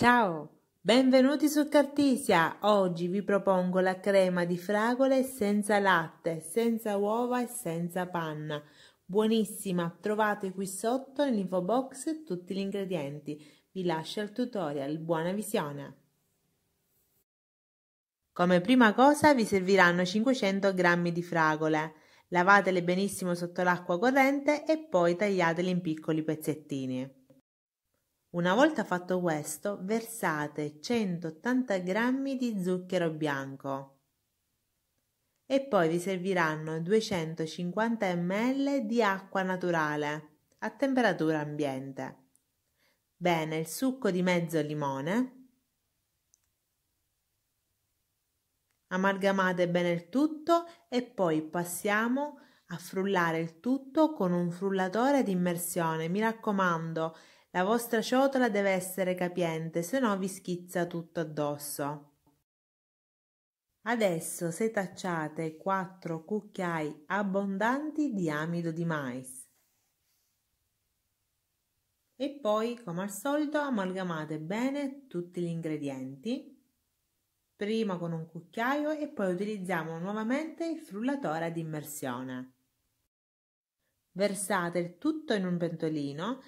Ciao, benvenuti su Cartisia! Oggi vi propongo la crema di fragole senza latte, senza uova e senza panna. Buonissima, trovate qui sotto nell'info box tutti gli ingredienti. Vi lascio il tutorial, buona visione! Come prima cosa vi serviranno 500 g di fragole. Lavatele benissimo sotto l'acqua corrente e poi tagliatele in piccoli pezzettini. Una volta fatto questo, versate 180 g di zucchero bianco e poi vi serviranno 250 ml di acqua naturale a temperatura ambiente. Bene, il succo di mezzo limone. Amalgamate bene il tutto e poi passiamo a frullare il tutto con un frullatore d'immersione. Mi raccomando, la vostra ciotola deve essere capiente, se no vi schizza tutto addosso. Adesso setacciate 4 cucchiai abbondanti di amido di mais. E poi, come al solito, amalgamate bene tutti gli ingredienti, prima con un cucchiaio e poi utilizziamo nuovamente il frullatore ad immersione. Versate il tutto in un pentolino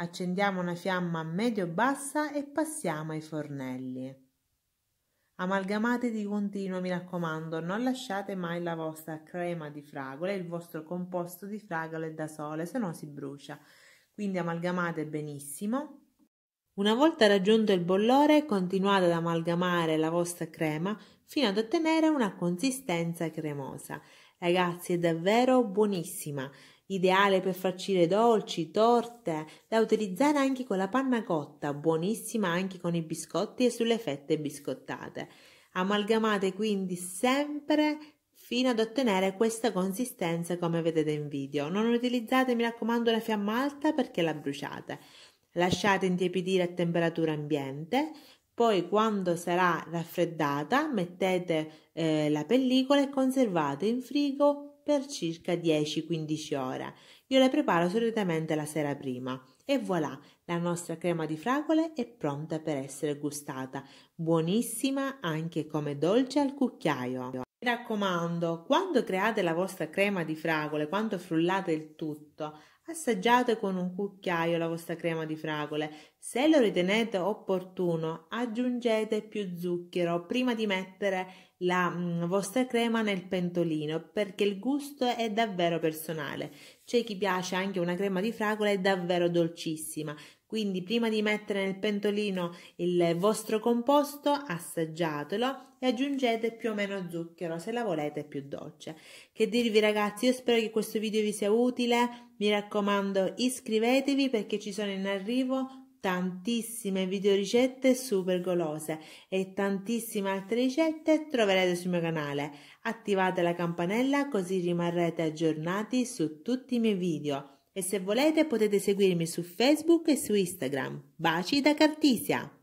Accendiamo una fiamma medio-bassa e passiamo ai fornelli. Amalgamate di continuo, mi raccomando, non lasciate mai la vostra crema di fragole, il vostro composto di fragole da sole, se no si brucia. Quindi amalgamate benissimo. Una volta raggiunto il bollore, continuate ad amalgamare la vostra crema fino ad ottenere una consistenza cremosa. Ragazzi, è davvero buonissima ideale per farcire dolci, torte, da utilizzare anche con la panna cotta, buonissima anche con i biscotti e sulle fette biscottate. Amalgamate quindi sempre fino ad ottenere questa consistenza come vedete in video. Non utilizzate, mi raccomando, la fiamma alta perché la bruciate. Lasciate intiepidire a temperatura ambiente, poi quando sarà raffreddata mettete eh, la pellicola e conservate in frigo per circa 10-15 ore. Io le preparo solitamente la sera prima. E voilà, la nostra crema di fragole è pronta per essere gustata. Buonissima anche come dolce al cucchiaio. Mi raccomando, quando create la vostra crema di fragole, quando frullate il tutto, assaggiate con un cucchiaio la vostra crema di fragole. Se lo ritenete opportuno, aggiungete più zucchero prima di mettere la mm, vostra crema nel pentolino, perché il gusto è davvero personale. C'è chi piace anche una crema di fragole è davvero dolcissima, quindi prima di mettere nel pentolino il vostro composto assaggiatelo e aggiungete più o meno zucchero se la volete più dolce. Che dirvi ragazzi, io spero che questo video vi sia utile, mi raccomando iscrivetevi perché ci sono in arrivo tantissime videoricette super golose e tantissime altre ricette troverete sul mio canale. Attivate la campanella così rimarrete aggiornati su tutti i miei video. E se volete potete seguirmi su Facebook e su Instagram. Baci da Cartisia!